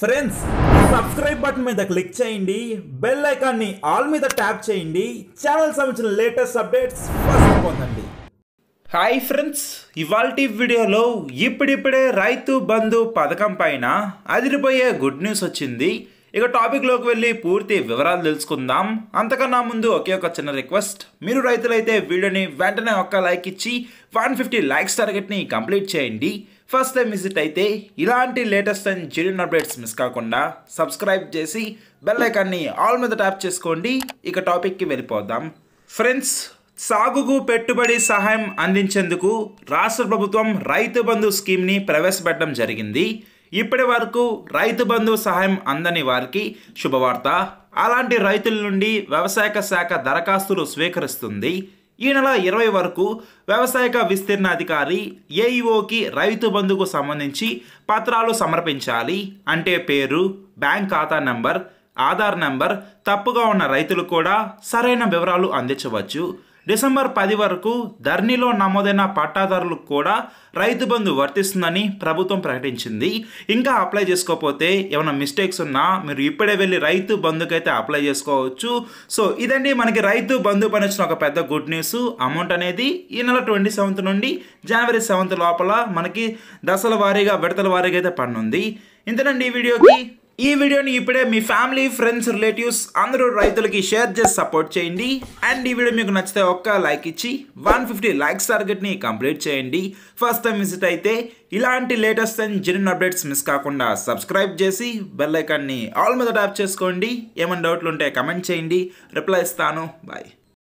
friends subscribe button మీద click చేయండి bell ఐకాన్ని ఆల్ మీద ట్యాప్ చేయండి ఛానల్ సంబంధించిన లేటెస్ట్ అప్డేట్స్ ఫస్ట్ పొందండి హాయ్ ఫ్రెండ్స్ ఇవాల్టి వీడియోలో ఇప్పుడిప్పుడే రైతు బంధు పథకం పైన అదిరిపోయే గుడ్ న్యూస్ వచ్చింది ఇక టాపిక్లోకి వెళ్ళి పూర్తి వివరాలు తెలుసుకుందాం అంతకన్నా ముందు ఒకే ఒక చిన్న రిక్వెస్ట్ మీరు రైతులైతే వీడియోని వెంటనే ఒక్క లైక్ ఇచ్చి వన్ ఫిఫ్టీ లైక్స్ టార్గెట్ని కంప్లీట్ చేయండి ఫస్ట్ టైం విజిట్ అయితే ఇలాంటి latest and genuine updates miss కాకుండా సబ్స్క్రైబ్ చేసి బెల్ ఐకాన్ని ఆల్ మీద ట్యాప్ చేసుకోండి ఇక టాపిక్కి వెళ్ళిపోదాం ఫ్రెండ్స్ సాగుకు పెట్టుబడి సహాయం అందించేందుకు రాష్ట్ర ప్రభుత్వం రైతు బంధు స్కీమ్ని ప్రవేశపెట్టడం జరిగింది ఇప్పటి వరకు రైతు బంధు సహాయం అందని వారికి శుభవార్త అలాంటి రైతుల నుండి వ్యవసాయ శాఖ దరఖాస్తులు స్వీకరిస్తుంది ఈ నెల ఇరవై వరకు వ్యవసాయక విస్తీర్ణాధికారి ఏఈఓకి e రైతు బంధుకు సంబంధించి పత్రాలు సమర్పించాలి అంటే పేరు బ్యాంక్ ఖాతా నంబర్ ఆధార్ నంబర్ తప్పుగా ఉన్న రైతులు కూడా సరైన వివరాలు అందించవచ్చు డిసెంబర్ పది వరకు ధర్నీలో నమోదైన పట్టాదారులకు కూడా రైతు బంధు వర్తిస్తుందని ప్రభుత్వం ప్రకటించింది ఇంకా అప్లై చేసుకోకపోతే ఏమైనా మిస్టేక్స్ ఉన్నా మీరు ఇప్పుడే వెళ్ళి రైతు బంధుకైతే అప్లై చేసుకోవచ్చు సో ఇదండి మనకి రైతు బంధు పని వచ్చిన ఒక పెద్ద గుడ్ న్యూస్ అమౌంట్ అనేది ఈ నెల ట్వంటీ సెవెంత్ నుండి జనవరి సెవెంత్ లోపల మనకి దశల వారీగా విడతల వారీగా అయితే పన్నుంది ఇంతనండి ఈ వీడియోకి ఈ వీడియోని ఇప్పుడే మీ ఫ్యామిలీ ఫ్రెండ్స్ రిలేటివ్స్ అందరూ రైతులకి షేర్ చేసి సపోర్ట్ చేయండి అండ్ ఈ వీడియో మీకు నచ్చితే ఒక్క లైక్ ఇచ్చి వన్ ఫిఫ్టీ లైక్స్ టార్గెట్ని కంప్లీట్ చేయండి ఫస్ట్ టైం విజిట్ అయితే ఇలాంటి latest and genuine updates miss కాకుండా సబ్స్క్రైబ్ చేసి బెల్లైకాన్ని ఆల్ మీద ట్యాప్ చేసుకోండి ఏమైనా డౌట్లు ఉంటే కమెంట్ చేయండి రిప్లై ఇస్తాను బాయ్